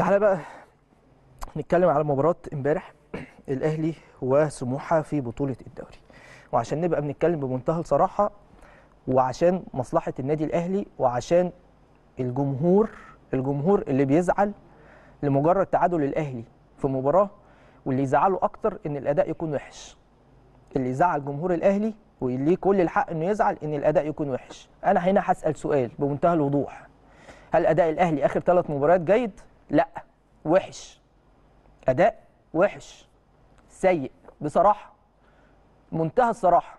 تعالى بقى نتكلم على مباراة امبارح الاهلي وسموحه في بطولة الدوري وعشان نبقى بنتكلم بمنتهى الصراحة وعشان مصلحة النادي الاهلي وعشان الجمهور الجمهور اللي بيزعل لمجرد تعادل الاهلي في مباراة واللي يزعله اكتر ان الاداء يكون وحش اللي يزعل جمهور الاهلي وليه كل الحق انه يزعل ان الاداء يكون وحش انا هنا هسال سؤال بمنتهى الوضوح هل اداء الاهلي اخر ثلاث مباريات جيد لا وحش اداء وحش سيء بصراحه منتهى الصراحه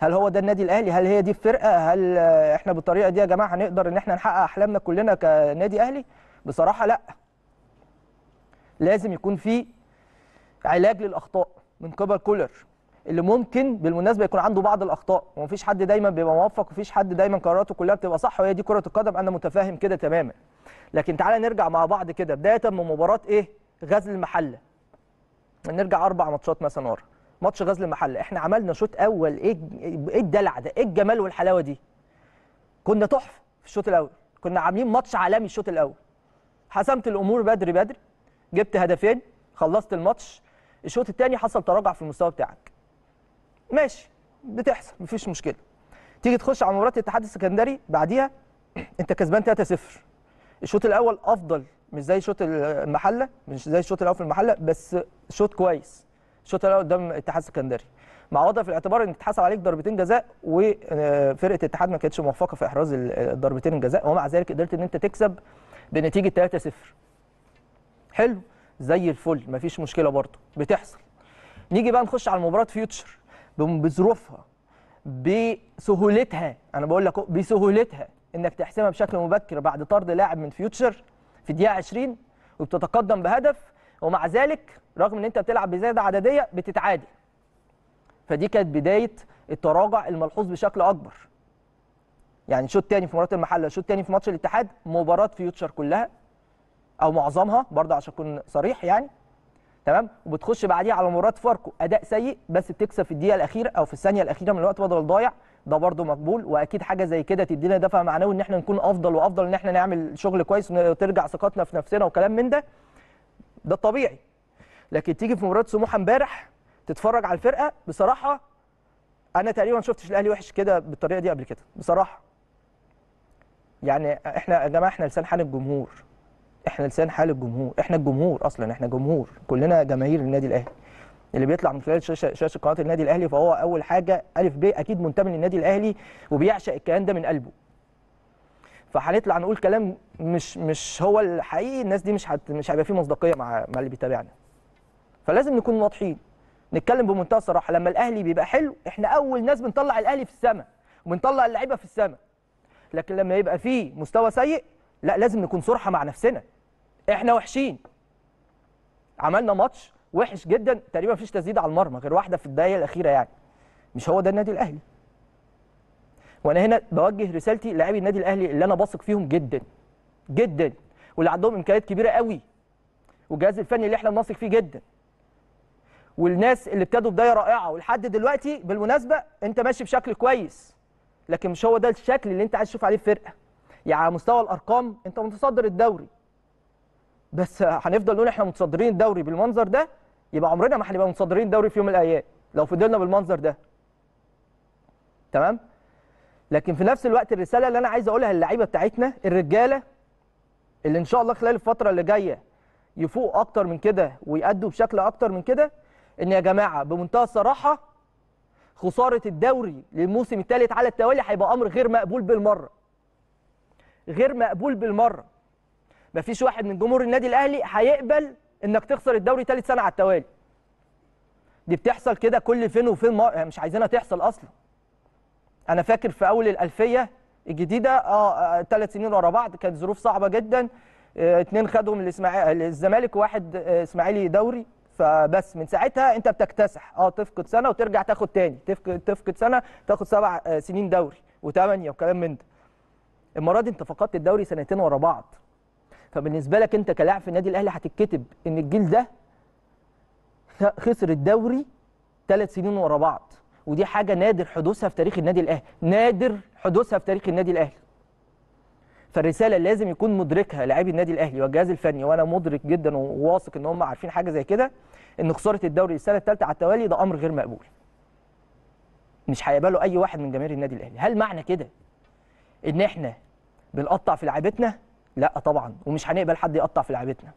هل هو ده النادي الاهلي هل هي دي الفرقه هل احنا بالطريقه دي يا جماعه هنقدر ان احنا نحقق احلامنا كلنا كنادي اهلي بصراحه لا لازم يكون في علاج للاخطاء من قبل كولر اللي ممكن بالمناسبه يكون عنده بعض الاخطاء ومفيش حد دايما بيبقى موفق ومفيش حد دايما قراراته كلها بتبقى صح وهي دي كره القدم انا متفاهم كده تماما لكن تعالى نرجع مع بعض كده بدايه من مباراه ايه غزل المحله نرجع اربع ماتشات مثلا ورا ماتش غزل المحله احنا عملنا شوط اول ايه ايه الدلع ده ايه الجمال والحلاوه دي كنا تحفه في الشوط الاول كنا عاملين ماتش عالمي الشوط الاول حسمت الامور بدري بدري جبت هدفين خلصت الماتش الشوط الثاني حصل تراجع في المستوى بتاعك ماشي بتحصل مفيش مشكله تيجي تخش على مباراه الاتحاد السكندري بعديها انت كسبان 3-0 الشوط الاول افضل مش زي شوط المحله مش زي الشوط الاول في المحله بس شوط كويس الشوط الاول قدام اتحاد اسكندري مع وضع في الاعتبار ان اتحسب عليك ضربتين جزاء وفرقه آه، الاتحاد ما كانتش موفقه في احراز الضربتين آه، الجزاء ومع ذلك قدرت ان انت تكسب بنتيجه 3-0 حلو زي الفل مفيش مشكله برضه بتحصل نيجي بقى نخش على مباراه فيوتشر بظروفها بسهولتها انا بقول لك بسهولتها انك تحسمها بشكل مبكر بعد طرد لاعب من فيوتشر في الدقيقه 20 وبتتقدم بهدف ومع ذلك رغم ان انت بتلعب بزياده عدديه بتتعادل فدي كانت بدايه التراجع الملحوظ بشكل اكبر يعني شوط تاني في مباراه المحله شوط تاني في ماتش الاتحاد مباراه فيوتشر كلها او معظمها برضه عشان اكون صريح يعني تمام وبتخش بعديها على مباراه فاركو اداء سيء بس بتكسب في الدقيقه الاخيره او في الثانيه الاخيره من الوقت بدل الضايع ده برده مقبول واكيد حاجه زي كده تدينا دفع معنوي ان احنا نكون افضل وافضل ان احنا نعمل شغل كويس وترجع ثقتنا في نفسنا وكلام من ده ده الطبيعي لكن تيجي في مباراه سموحه امبارح تتفرج على الفرقه بصراحه انا تقريبا ما شفتش الاهلي وحش كده بالطريقه دي قبل كده بصراحه يعني احنا يا جماعه احنا لسان حال الجمهور احنا لسان حال الجمهور احنا الجمهور اصلا احنا جمهور كلنا جماهير النادي الاهلي اللي بيطلع من خلال شاشه شاشه قناه النادي الاهلي فهو اول حاجه ا ب اكيد منتمي للنادي الاهلي وبيعشق الكلام ده من قلبه فهنطلع نقول كلام مش مش هو الحقيقي الناس دي مش حت مش هيبقى فيه مصداقيه مع مع اللي بيتابعنا فلازم نكون واضحين نتكلم بمنتهى الصراحه لما الاهلي بيبقى حلو احنا اول ناس بنطلع الاهلي في السماء وبنطلع اللعيبه في السماء لكن لما يبقى فيه مستوى سيء لا لازم نكون صرحه مع نفسنا احنا وحشين عملنا ماتش وحش جدا تقريبا مفيش تسديد على المرمى غير واحده في الدقيقه الاخيره يعني مش هو ده النادي الاهلي وانا هنا بوجه رسالتي لاعبي النادي الاهلي اللي انا بثق فيهم جدا جدا واللي عندهم امكانيات كبيره قوي والجهاز الفني اللي احنا بنثق فيه جدا والناس اللي ابتدوا بدايه رائعه ولحد دلوقتي بالمناسبه انت ماشي بشكل كويس لكن مش هو ده الشكل اللي انت عايز تشوف عليه الفرقه يعني على مستوى الارقام انت متصدر الدوري بس هنفضل نقول احنا متصدرين الدوري بالمنظر ده يبقى عمرنا ما هنبقى متصدرين الدوري في يوم من الايام لو فضلنا بالمنظر ده تمام لكن في نفس الوقت الرساله اللي انا عايز اقولها للعيبه بتاعتنا الرجاله اللي ان شاء الله خلال الفتره اللي جايه يفوق اكتر من كده ويأدوا بشكل اكتر من كده ان يا جماعه بمنتهى الصراحه خساره الدوري للموسم الثالث على التوالي هيبقى امر غير مقبول بالمره غير مقبول بالمره مفيش واحد من جمهور النادي الاهلي هيقبل انك تخسر الدوري ثالث سنه على التوالي دي بتحصل كده كل فين وفين مار... مش عايزينها تحصل اصلا انا فاكر في اول الالفيه الجديده اه ثلاث آه، سنين ورا بعض كانت ظروف صعبه جدا اثنين آه، خدوا خدهم الاسماعيلي الزمالك وواحد آه اسماعيلي دوري فبس من ساعتها انت بتكتسح اه تفقد سنه وترجع تاخد تاني تفقد تفقد سنه تاخد سبع آه سنين دوري وثمانيه وكلام من ده المره دي انت فقدت الدوري سنتين ورا بعض فبالنسبه لك انت كلاعب في النادي الاهلي هتتكتب ان الجيل ده خسر الدوري ثلاث سنين ورا بعض ودي حاجه نادر حدوثها في تاريخ النادي الاهلي نادر حدوثها في تاريخ النادي الاهلي فالرساله لازم يكون مدركها لاعبي النادي الاهلي والجهاز الفني وانا مدرك جدا وواثق ان هم عارفين حاجه زي كده ان خساره الدوري السنه الثالثه على التوالي ده امر غير مقبول مش هيقبله اي واحد من جماهير النادي الاهلي هل معنى كده ان احنا بنقطع في لعيبتنا لا طبعا ومش هنقبل حد يقطع في لعبتنا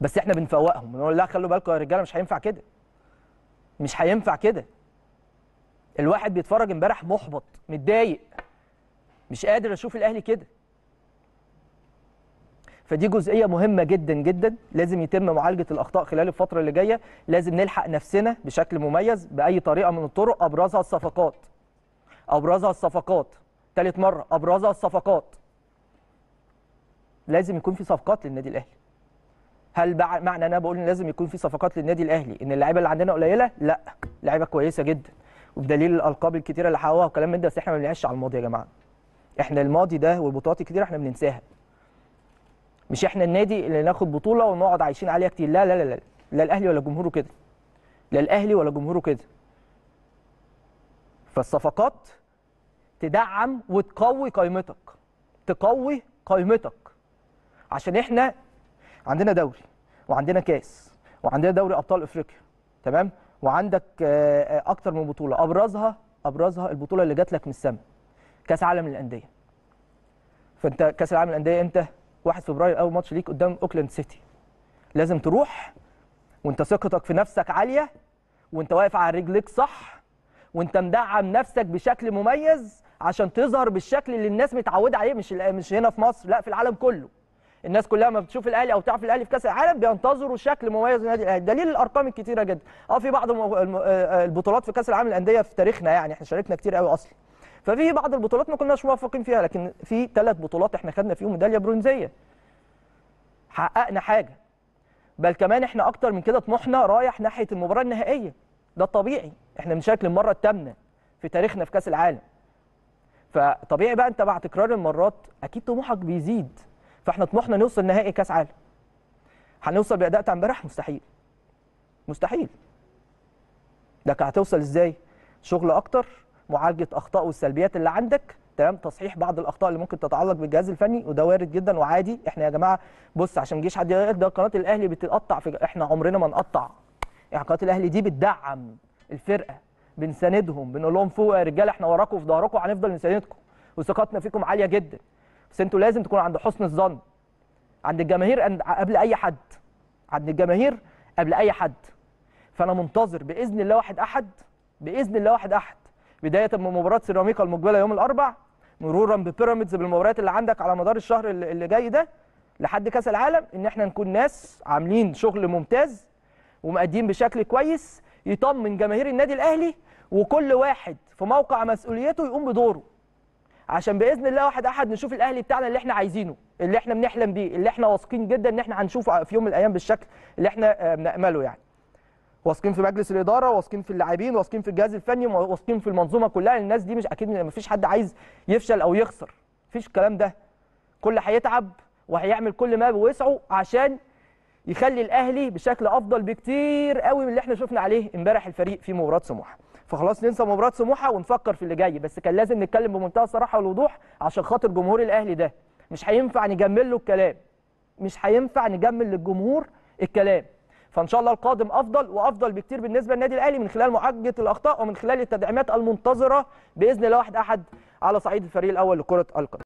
بس احنا بنفوقهم بنقول لا خلوا بالكم يا رجاله مش هينفع كده مش هينفع كده الواحد بيتفرج امبارح محبط متضايق مش قادر اشوف الاهلي كده فدي جزئيه مهمه جدا جدا لازم يتم معالجه الاخطاء خلال الفتره اللي جايه لازم نلحق نفسنا بشكل مميز باي طريقه من الطرق ابرزها الصفقات ابرزها الصفقات ثالث مره ابرزها الصفقات لازم يكون في صفقات للنادي الاهلي هل معنى انا بقول ان لازم يكون في صفقات للنادي الاهلي ان اللعيبه اللي عندنا قليله لا لعيبه كويسه جدا وبدليل الالقاب الكتيره اللي حققوها وكلام من ده بس احنا ما بنعيش على الماضي يا جماعه احنا الماضي ده والبطولات الكتيره احنا بننساها مش احنا النادي اللي ناخد بطوله ونقعد عايشين عليها كتير لا لا لا لا, لا الاهلي ولا جمهوره كده لا الاهلي ولا جمهوره كده فالصفقات تدعم وتقوي قيمتك تقوي قيمتك عشان احنا عندنا دوري وعندنا كاس وعندنا دوري ابطال افريقيا تمام وعندك آه، آه، اكتر من بطوله ابرزها ابرزها البطوله اللي جات لك من السما كاس عالم للانديه فانت كاس العالم للانديه امتى 1 فبراير اول ماتش ليك قدام اوكلاند سيتي لازم تروح وانت ثقتك في نفسك عاليه وانت واقف على رجليك صح وانت مدعم نفسك بشكل مميز عشان تظهر بالشكل اللي الناس متعوده عليه مش مش هنا في مصر لا في العالم كله الناس كلها ما بتشوف الاهلي او تعرف الاهلي في كاس العالم بينتظروا شكل مميز للنادي الاهلي دليل الارقام الكتيره جدا اه في بعض آه، البطولات في كاس العالم الانديه في تاريخنا يعني احنا شاركنا كتير قوي اصلا ففي بعض البطولات ما كناش موفقين فيها لكن في ثلاث بطولات احنا خدنا فيهم ميداليه برونزيه حققنا حاجه بل كمان احنا اكتر من كده طموحنا رايح ناحيه المباراه النهائيه ده الطبيعي احنا بنشارك للمره الثامنه في تاريخنا في كاس العالم فطبيعي بقى انت بعد تكرار المرات اكيد طموحك بيزيد فاحنا طموحنا نوصل نهائي كاس عالم هنوصل باداء بتاع امبارح مستحيل مستحيل لك هتوصل ازاي شغل اكتر معالجه اخطاء والسلبيات اللي عندك تمام تصحيح بعض الاخطاء اللي ممكن تتعلق بالجهاز الفني وده وارد جدا وعادي احنا يا جماعه بص عشان جيش حد يقول ده قناه الاهلي بتقطع في احنا عمرنا ما نقطع يعني قناه الاهلي دي بتدعم الفرقه بنساندهم بنقول لهم فوق يا رجاله احنا وراكم في ظهركم هنفضل نساندكم وثقتنا فيكم عاليه جدا بس انتوا لازم تكونوا عند حسن الظن عند الجماهير قبل اي حد عند الجماهير قبل اي حد فانا منتظر باذن الله واحد احد باذن الله واحد احد بدايه من مباراه سيراميكا المقبله يوم الاربع مرورا ببيراميدز بالمباريات اللي عندك على مدار الشهر اللي جاي ده لحد كاس العالم ان احنا نكون ناس عاملين شغل ممتاز ومقدمين بشكل كويس يطمن جماهير النادي الاهلي وكل واحد في موقع مسؤوليته يقوم بدوره عشان باذن الله واحد احد نشوف الاهلي بتاعنا اللي احنا عايزينه اللي احنا بنحلم بيه اللي احنا واثقين جدا ان احنا هنشوفه في يوم من الايام بالشكل اللي احنا آه، بنامله يعني واثقين في مجلس الاداره واثقين في اللاعبين واثقين في الجهاز الفني واثقين في المنظومه كلها الناس دي مش اكيد ما فيش حد عايز يفشل او يخسر مفيش الكلام ده كل هيتعب وهيعمل كل ما بوسعه عشان يخلي الاهلي بشكل افضل بكتير قوي من اللي احنا شفنا عليه امبارح الفريق في مباراه سموحه فخلاص ننسى مباراه سموحه ونفكر في اللي جاي بس كان لازم نتكلم بمنتهى الصراحه والوضوح عشان خاطر جمهور الاهلي ده مش هينفع نجمل له الكلام مش هينفع نجمل للجمهور الكلام فان شاء الله القادم افضل وافضل بكتير بالنسبه للنادي الاهلي من خلال معالجه الاخطاء ومن خلال التدعيمات المنتظره باذن الله واحد احد على صعيد الفريق الاول لكره القدم